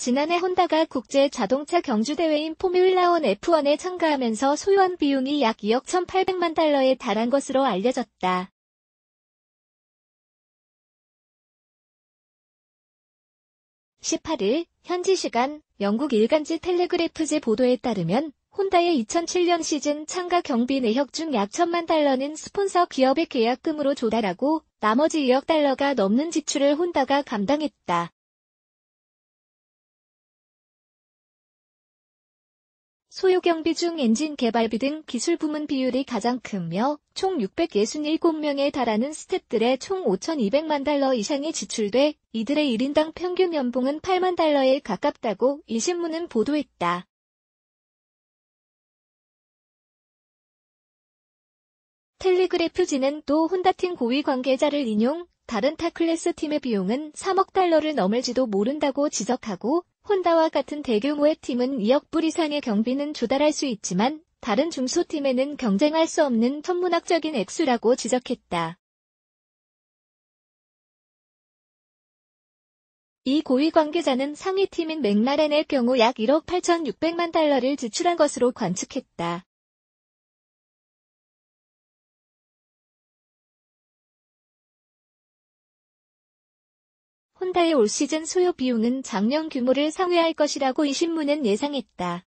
지난해 혼다가 국제 자동차 경주대회인 포뮬라1 F1에 참가하면서 소요한 비용이 약 2억 1,800만 달러에 달한 것으로 알려졌다. (18일) 현지 시간 영국 일간지 텔레그래프지 보도에 따르면 혼다의 2007년 시즌 참가 경비 내역 중 약 1천만 달러는 스폰서 기업의 계약금으로 조달하고 나머지 2억 달러가 넘는 지출을 혼다가 감당했다. 소요경비 중 엔진 개발비 등 기술 부문 비율이 가장 크며 총 667명에 달하는 스탭들의 총 5,200만 달러 이상이 지출돼 이들의 1인당 평균 연봉은 8만 달러에 가깝다고 이 신문은 보도했다. 텔레그래프지는 또 혼다팀 고위 관계자를 인용 다른 타클래스 팀의 비용은 3억 달러를 넘을지도 모른다고 지적하고 혼다와 같은 대규모의 팀은 2억 불 이상의 경비는 조달할 수 있지만 다른 중소팀에는 경쟁할 수 없는 천문학적인 액수라고 지적했다. 이 고위 관계자는 상위 팀인 맥라렌의 경우 약 1억 8,600만 달러를 지출한 것으로 관측했다. 혼다의 올 시즌 소요 비용은 작년 규모를 상회할 것이라고 이 신문은 예상했다.